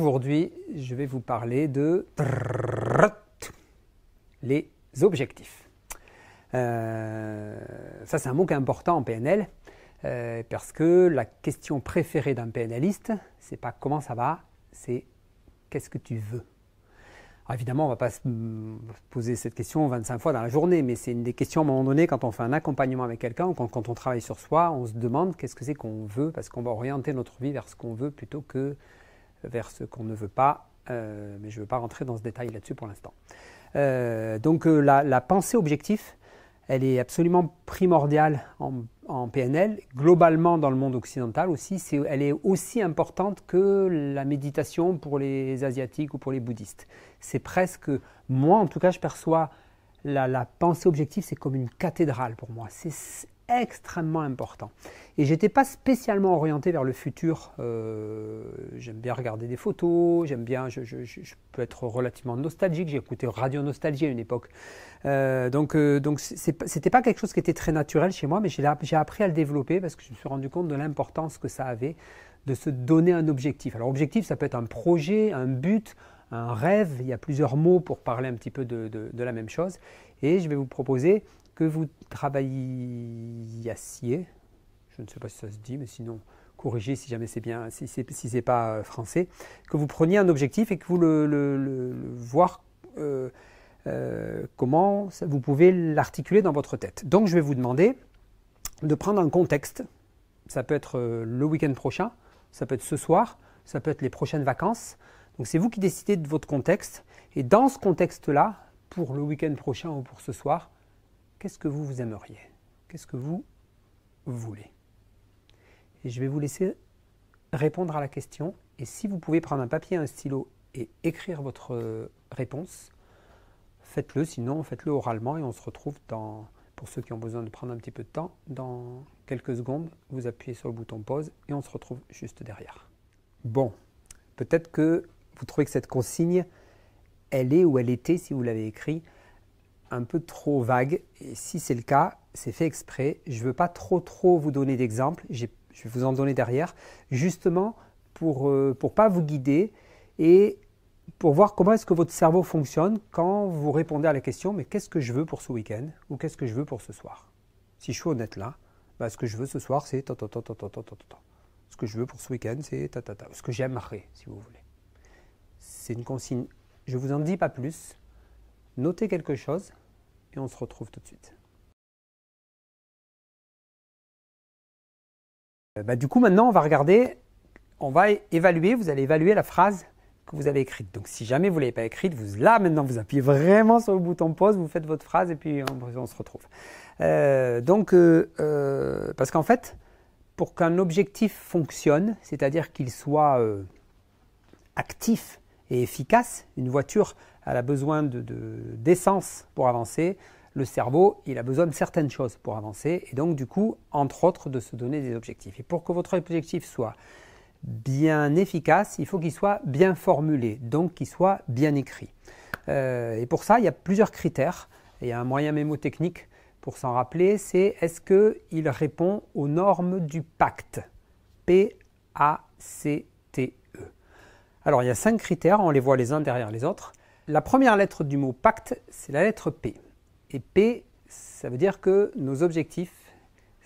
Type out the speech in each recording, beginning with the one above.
Aujourd'hui, je vais vous parler de les objectifs. Euh, ça, c'est un mot qui est important en PNL, euh, parce que la question préférée d'un PNListe, c'est pas comment ça va, c'est qu'est-ce que tu veux. évidemment, on ne va pas se mm, poser cette question 25 fois dans la journée, mais c'est une des questions à un moment donné quand on fait un accompagnement avec quelqu'un quand, on travaille sur soi, on se demande qu'est-ce que c'est qu'on veut, parce qu'on va orienter notre vie vers ce qu'on veut plutôt que vers ce qu'on ne veut pas, euh, mais je ne veux pas rentrer dans ce détail là-dessus pour l'instant. Euh, donc euh, la, pensée objective, elle est absolument primordiale en, PNL, globalement dans le monde occidental aussi, C'est, elle est aussi importante que la méditation pour les asiatiques ou pour les bouddhistes. C'est presque, moi en tout cas je perçois la, pensée objective, c'est comme une cathédrale pour moi. C'est extrêmement important. Et j'étais pas spécialement orienté vers le futur. Euh, j'aime bien regarder des photos, j'aime bien, je, peux être relativement nostalgique. J'ai écouté Radio Nostalgie à une époque. Euh, donc, ce euh, donc c'était pas quelque chose qui était très naturel chez moi, mais j'ai appris à le développer parce que je me suis rendu compte de l'importance que ça avait de se donner un objectif. Alors, objectif, ça peut être un projet, un but, un rêve. Il y a plusieurs mots pour parler un petit peu de, de la même chose. Et je vais vous proposer que vous travaillassiez, je ne sais pas si ça se dit, mais sinon corrigez si jamais c'est bien, si c'est si pas euh, français, que vous preniez un objectif et que vous le, voir euh, euh, comment vous pouvez l'articuler dans votre tête. Donc je vais vous demander de prendre un contexte. Ça peut être le week-end prochain, ça peut être ce soir, ça peut être les prochaines vacances. Donc c'est vous qui décidez de votre contexte. Et dans ce contexte-là, pour le week-end prochain ou pour ce soir, Qu'est-ce que vous, aimeriez Qu'est-ce que vous voulez je vais vous laisser répondre à la question. Et si vous pouvez prendre un papier, un stylo et écrire votre réponse, faites-le. Sinon, faites-le oralement et on se retrouve dans, pour ceux qui ont besoin de prendre un petit peu de temps, dans quelques secondes, vous appuyez sur le bouton pause et on se retrouve juste derrière. Bon, peut-être que vous trouvez que cette consigne, elle est ou elle était, si vous l'avez écrite, un peu trop vague. Et si c'est le cas, c'est fait exprès. Je ne veux pas trop trop vous donner d'exemples. Je vais vous en donner derrière, justement pour ne euh, pas vous guider et pour voir comment est-ce que votre cerveau fonctionne quand vous répondez à la question mais qu'est-ce que je veux pour ce week-end ou qu'est-ce que je veux pour ce soir Si je suis honnête là, bah, ce que je veux ce soir c'est ta Ce que je veux pour ce week-end c'est ta ta Ce que j'aimerais si vous voulez. C'est une consigne. Je vous en dis pas plus. Notez quelque chose et on se retrouve tout de suite. Euh, bah, du coup, maintenant, on va regarder, on va évaluer, vous allez évaluer la phrase que vous avez écrite. Donc, si jamais vous ne l'avez pas écrite, vous, là, maintenant, vous appuyez vraiment sur le bouton pause, vous faites votre phrase et puis on, se retrouve. Euh, donc, euh, parce qu'en fait, pour qu'un objectif fonctionne, c'est-à-dire qu'il soit actif et efficace, une voiture elle a besoin d'essence de, pour avancer. Le cerveau, il a besoin de certaines choses pour avancer, et donc du coup, entre autres, de se donner des objectifs. Et pour que votre objectif soit bien efficace, il faut qu'il soit bien formulé, donc qu'il soit bien écrit. Euh, et pour ça, il y a plusieurs critères. il y a un moyen mémotechnique pour s'en rappeler, c'est est-ce qu'il répond aux normes du pacte P-A-C-T-E. Alors il y a cinq critères, on les voit les uns derrière les autres. La première lettre du mot pacte, c'est la lettre P. Et P, ça veut dire que nos objectifs,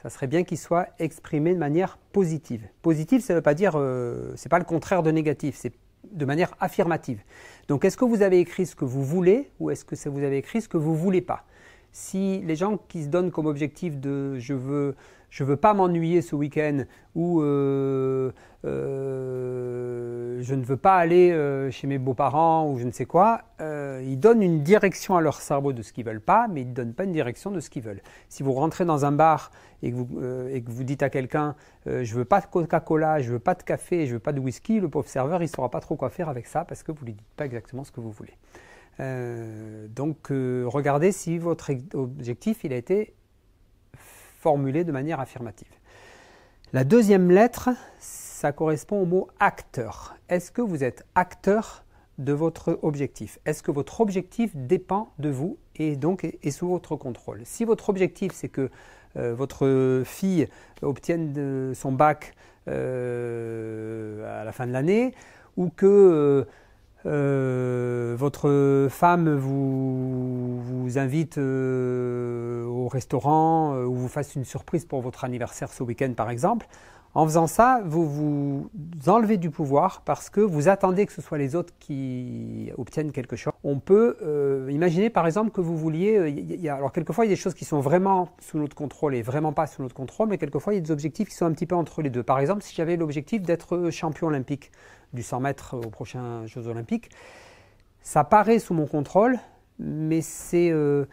ça serait bien qu'ils soient exprimés de manière positive. Positive, ça ne veut pas dire, euh, c'est pas le contraire de négatif, c'est de manière affirmative. Donc, est-ce que vous avez écrit ce que vous voulez ou est-ce que vous avez écrit ce que vous voulez pas Si les gens qui se donnent comme objectif de je veux, je veux pas m'ennuyer ce week-end ou euh, euh, je ne veux pas aller euh, chez mes beaux-parents ou je ne sais quoi. Euh, ils donnent une direction à leur cerveau de ce qu'ils veulent pas, mais ils ne donnent pas une direction de ce qu'ils veulent. Si vous rentrez dans un bar et que vous, euh, vous dites à quelqu'un je veux pas de Coca-Cola, je veux pas de café, je veux pas de whisky, le pauvre serveur il saura pas trop quoi faire avec ça parce que vous lui dites pas exactement ce que vous voulez. donc regardez si votre objectif il a été formulé de manière affirmative. La deuxième lettre, ça correspond au mot acteur. Est-ce que vous êtes acteur de votre objectif Est-ce que votre objectif dépend de vous et donc est, sous votre contrôle Si votre objectif c'est que euh, votre fille obtienne son bac euh, à la fin de l'année ou que euh, votre femme vous, vous invite au restaurant ou vous fasse une surprise pour votre anniversaire ce week-end par exemple, en faisant ça, vous vous enlevez du pouvoir parce que vous attendez que ce soit les autres qui obtiennent quelque chose. On peut euh, imaginer par exemple que vous vouliez... Euh, alors quelquefois, il y a des choses qui sont vraiment sous notre contrôle et vraiment pas sous notre contrôle, mais quelquefois, il y a des objectifs qui sont un petit peu entre les deux. Par exemple, si j'avais l'objectif d'être champion olympique du 100 mètres aux prochains Jeux olympiques, ça paraît sous mon contrôle, mais c'est... Euh,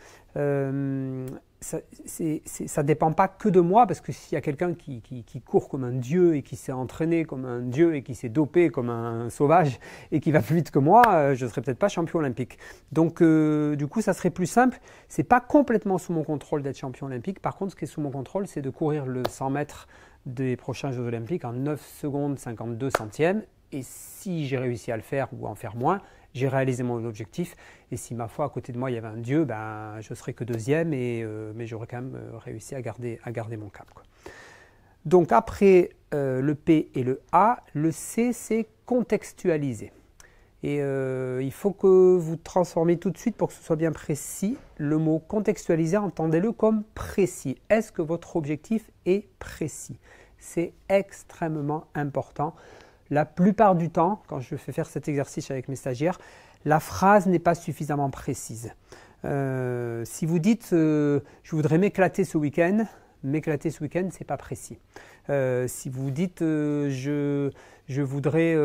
ça, ne dépend pas que de moi, parce que s'il y a quelqu'un qui, court comme un dieu et qui s'est entraîné comme un dieu et qui s'est dopé comme un sauvage et qui va plus vite que moi, euh, je serais peut-être pas champion olympique. Donc, euh, du coup, ça serait plus simple. C'est pas complètement sous mon contrôle d'être champion olympique. Par contre, ce qui est sous mon contrôle, c'est de courir le 100 mètres des prochains Jeux olympiques en 9 secondes 52 centièmes. Et si j'ai réussi à le faire ou à en faire moins, j'ai réalisé mon objectif. Et si ma foi, à côté de moi, il y avait un Dieu, ben, je serais que deuxième, et, euh, mais j'aurais quand même euh, réussi à garder, à garder mon cap. Quoi. Donc après euh, le P et le A, le C, c'est contextualiser. Et il faut que vous transformiez tout de suite pour que ce soit bien précis. Le mot contextualiser, entendez-le comme précis. Est-ce que votre objectif est précis C'est extrêmement important la plupart du temps, quand je fais faire cet exercice avec mes stagiaires, la phrase n'est pas suffisamment précise. Euh, si vous dites euh, je voudrais m'éclater ce week-end, m'éclater ce week-end, c'est pas précis. Euh, si vous dites je, je voudrais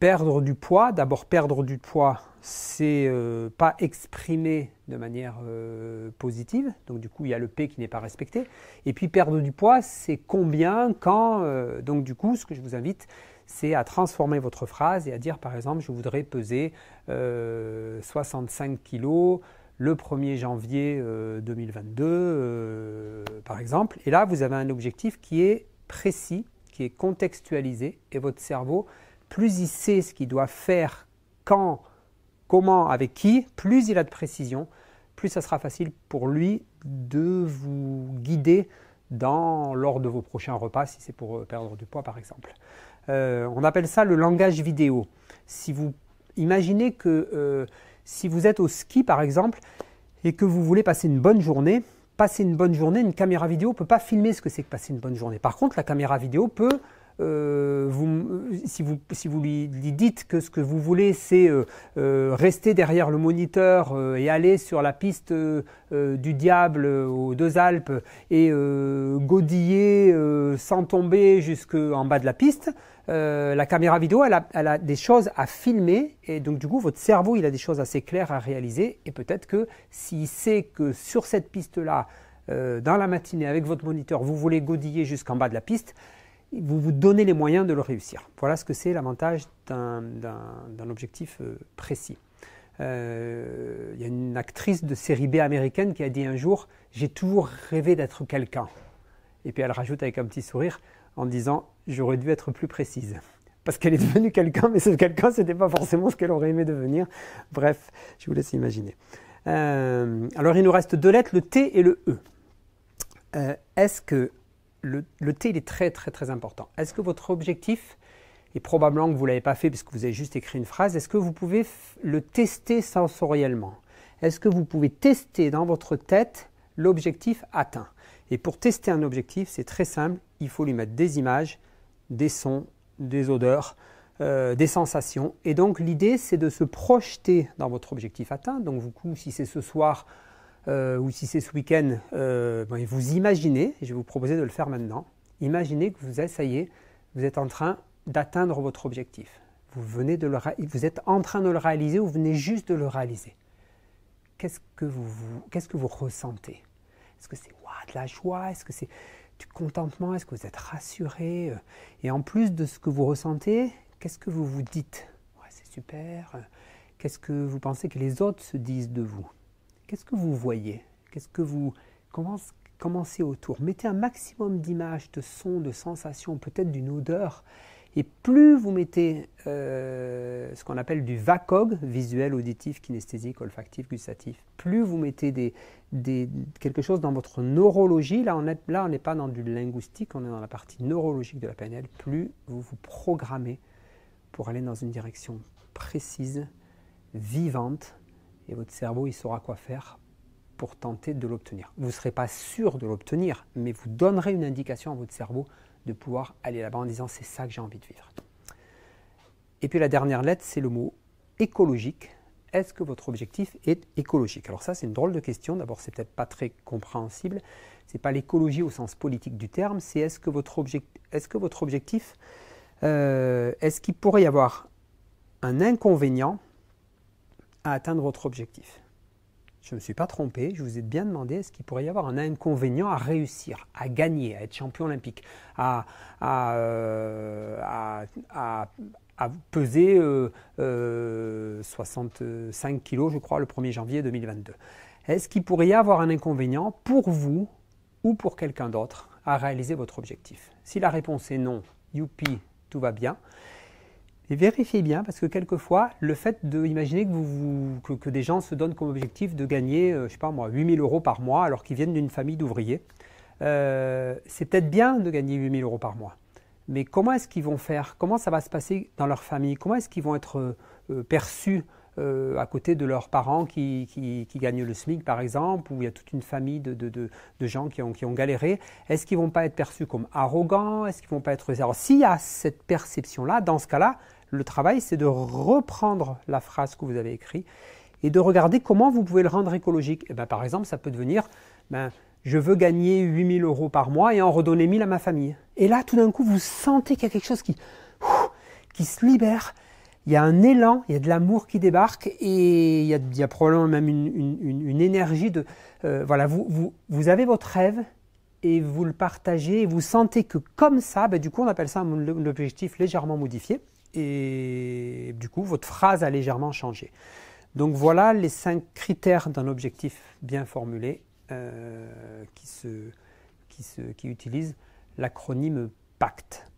Perdre du poids, d'abord perdre du poids, c'est euh, pas exprimé de manière euh, positive, donc du coup il y a le P qui n'est pas respecté. Et puis perdre du poids, c'est combien, quand, euh, donc du coup ce que je vous invite, c'est à transformer votre phrase et à dire par exemple je voudrais peser 65 kilos le 1er janvier 2022 par exemple. Et là vous avez un objectif qui est précis, qui est contextualisé et votre cerveau plus il sait ce qu'il doit faire, quand, comment, avec qui, plus il a de précision, plus ça sera facile pour lui de vous guider dans, lors de vos prochains repas, si c'est pour euh, perdre du poids par exemple. Euh, on appelle ça le langage vidéo. Si vous imaginez que euh, si vous êtes au ski par exemple et que vous voulez passer une bonne journée, passer une bonne journée, une caméra vidéo ne peut pas filmer ce que c'est que passer une bonne journée. Par contre, la caméra vidéo peut euh, euh, si, vous, lui, dites que ce que vous voulez, c'est euh, rester derrière le moniteur et aller sur la piste du diable aux deux Alpes et godiller sans tomber jusqu'en bas de la piste, la caméra vidéo, elle a, elle a, des choses à filmer et donc du coup, votre cerveau, il a des choses assez claires à réaliser et peut-être que s'il sait que sur cette piste-là, dans la matinée avec votre moniteur, vous voulez godiller jusqu'en bas de la piste, vous vous donnez les moyens de le réussir. Voilà ce que c'est l'avantage d'un objectif euh, précis. Euh, il y a une actrice de série B américaine qui a dit un jour J'ai toujours rêvé d'être quelqu'un. Et puis elle rajoute avec un petit sourire en disant J'aurais dû être plus précise. Parce qu'elle est devenue quelqu'un, mais ce quelqu'un, ce n'était pas forcément ce qu'elle aurait aimé devenir. Bref, je vous laisse imaginer. Euh, alors il nous reste deux lettres, le T et le E. Est-ce que le, le, T, est très, très, très important. Est-ce que votre objectif, et probablement que vous ne l'avez pas fait parce que vous avez juste écrit une phrase, est-ce que vous pouvez le tester sensoriellement Est-ce que vous pouvez tester dans votre tête l'objectif atteint Et pour tester un objectif, c'est très simple, il faut lui mettre des images, des sons, des odeurs, euh, des sensations. Et donc l'idée, c'est de se projeter dans votre objectif atteint. Donc vous, si c'est ce soir, euh, ou si c'est ce week-end, euh, ben, vous imaginez, je vais vous proposer de le faire maintenant, imaginez que vous essayez, vous êtes en train d'atteindre votre objectif. Vous, venez vous êtes en train de le réaliser ou vous venez juste de le réaliser. Qu'est-ce que vous, que vous ressentez Est-ce que c'est de la joie Est-ce que c'est du contentement Est-ce que vous êtes rassuré euh, Et en plus de ce que vous ressentez, qu'est-ce que vous vous dites C'est super. Qu'est-ce que vous pensez que les autres se disent de vous Qu'est-ce que vous voyez Qu'est-ce que vous commencez, autour Mettez un maximum d'images, de sons, de sensations, peut-être d'une odeur. Et plus vous mettez euh, ce qu'on appelle du VACOG, visuel, auditif, kinesthésique, olfactif, gustatif, plus vous mettez quelque chose dans votre neurologie, là on n'est pas dans du linguistique, on est dans la partie neurologique de la PNL, plus vous vous programmez pour aller dans une direction précise, vivante, et votre cerveau, il saura quoi faire pour tenter de l'obtenir. Vous ne serez pas sûr de l'obtenir, mais vous donnerez une indication à votre cerveau de pouvoir aller là-bas en disant c'est ça que j'ai envie de vivre. Et puis la dernière lettre, c'est le mot écologique. Est-ce que votre objectif est écologique Alors ça, c'est une drôle de question. D'abord, c'est peut-être pas très compréhensible. Ce n'est pas l'écologie au sens politique du terme. C'est est-ce que votre, objectif, est-ce que votre objectif, euh, est-ce qu'il pourrait y avoir un inconvénient à atteindre votre objectif. Je ne me suis pas trompé, je vous ai bien demandé est-ce qu'il pourrait y avoir un inconvénient à réussir, à gagner, à être champion olympique, à, à, euh, peser 65 euh, euh, kilos, je crois, le 1er janvier 2022. Est-ce qu'il pourrait y avoir un inconvénient pour vous ou pour quelqu'un d'autre à réaliser votre objectif Si la réponse est non, youpi, tout va bien. Et vérifiez bien, parce que quelquefois, le fait d'imaginer que, vous, que, que, des gens se donnent comme objectif de gagner, euh, je sais pas moi, 8000 euros par mois, alors qu'ils viennent d'une famille d'ouvriers, euh, c'est peut-être bien de gagner 8000 euros par mois. Mais comment est-ce qu'ils vont faire Comment ça va se passer dans leur famille Comment est-ce qu'ils vont être euh, perçus à côté de leurs parents qui, qui, qui, gagnent le SMIC, par exemple, où il y a toute une famille de, de, de, gens qui ont, qui ont galéré, est-ce qu'ils ne vont pas être perçus comme arrogants Est-ce qu'ils ne vont pas être... s'il y a cette perception-là, dans ce cas-là, le travail, c'est de reprendre la phrase que vous avez écrite et de regarder comment vous pouvez le rendre écologique. Et eh ben, par exemple, ça peut devenir ben, je veux gagner 8000 euros par mois et en redonner 1000 à ma famille. Et là, tout d'un coup, vous sentez qu'il y a quelque chose qui, qui se libère. Il y a un élan, il y a de l'amour qui débarque et il y a, probablement même une, énergie de. Euh, voilà, vous, avez votre rêve et vous le partagez et vous sentez que comme ça, ben, du coup, on appelle ça un objectif légèrement modifié et du coup, votre phrase a légèrement changé. Donc voilà les cinq critères d'un objectif bien formulé euh, qui, se, utilise l'acronyme Pacte.